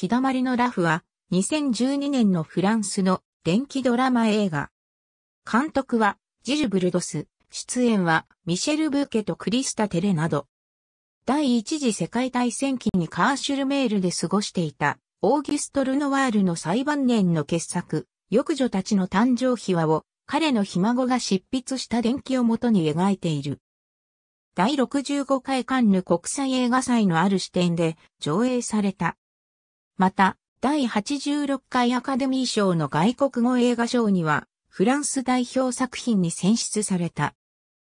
日だまりのラフは、2012年のフランスの電気ドラマ映画。監督は、ジル・ブルドス、出演は、ミシェル・ブーケとクリスタ・テレなど。第一次世界大戦期にカーシュルメールで過ごしていた、オーギュスト・ルノワールの最晩年の傑作、浴女たちの誕生秘話を、彼のひ孫が執筆した電気をもとに描いている。第65回カンヌ国際映画祭のある視点で上映された。また、第86回アカデミー賞の外国語映画賞には、フランス代表作品に選出された。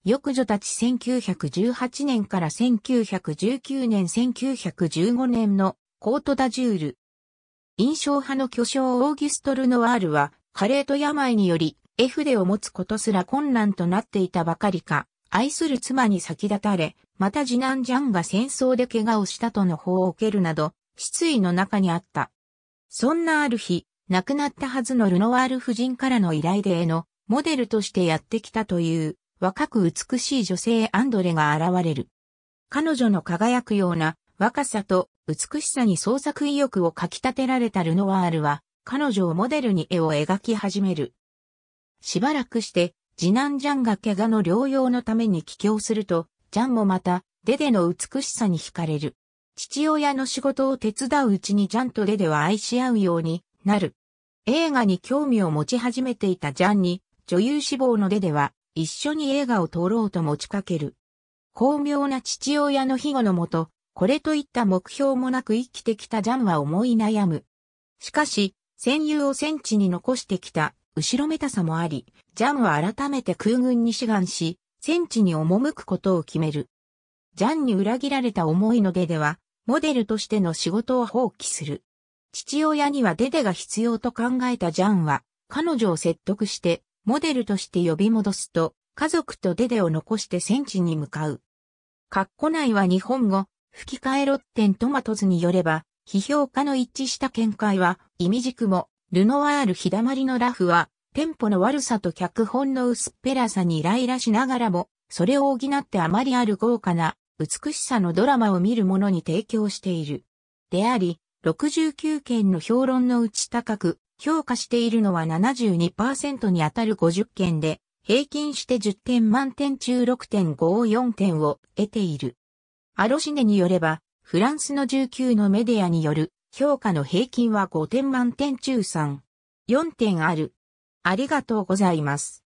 翌女たち1918年から1919年1915年のコートダジュール。印象派の巨匠オーギュストル・ノワールは、加齢と病により、絵筆を持つことすら困難となっていたばかりか、愛する妻に先立たれ、また次男ジャンが戦争で怪我をしたとの報を受けるなど、失意の中にあった。そんなある日、亡くなったはずのルノワール夫人からの依頼で絵のモデルとしてやってきたという若く美しい女性アンドレが現れる。彼女の輝くような若さと美しさに創作意欲をかき立てられたルノワールは彼女をモデルに絵を描き始める。しばらくして次男ジャンが怪我の療養のために帰郷すると、ジャンもまたデデの美しさに惹かれる。父親の仕事を手伝ううちにジャンとレデは愛し合うようになる。映画に興味を持ち始めていたジャンに、女優志望のレデは、一緒に映画を撮ろうと持ちかける。巧妙な父親の庇護のもと、これといった目標もなく生きてきたジャンは思い悩む。しかし、戦友を戦地に残してきた、後ろめたさもあり、ジャンは改めて空軍に志願し、戦地に赴くことを決める。ジャンに裏切られた思いの出では、モデルとしての仕事を放棄する。父親にはデデが必要と考えたジャンは、彼女を説得して、モデルとして呼び戻すと、家族とデデを残して戦地に向かう。カッコ内は日本語、吹き替えロッテントマトズによれば、批評家の一致した見解は、意味軸も、ルノワール日だまりのラフは、テンポの悪さと脚本の薄っぺらさにイライラしながらも、それを補ってあまりある豪華な美しさのドラマを見る者に提供している。であり、69件の評論のうち高く、評価しているのは72%にあたる50件で、平均して10点満点中6.54点を得ている。アロシネによれば、フランスの19のメディアによる評価の平均は5点満点中3。4点ある。ありがとうございます。